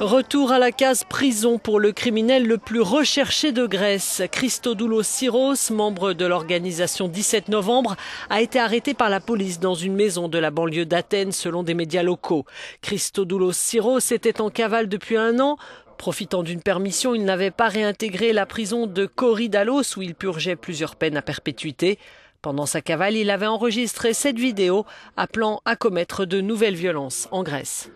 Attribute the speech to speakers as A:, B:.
A: Retour à la case prison pour le criminel le plus recherché de Grèce. Christodoulos Syros, membre de l'organisation 17 novembre, a été arrêté par la police dans une maison de la banlieue d'Athènes selon des médias locaux. Christodoulos Syros était en cavale depuis un an. Profitant d'une permission, il n'avait pas réintégré la prison de Koridalos où il purgeait plusieurs peines à perpétuité. Pendant sa cavale, il avait enregistré cette vidéo appelant à commettre de nouvelles violences en Grèce.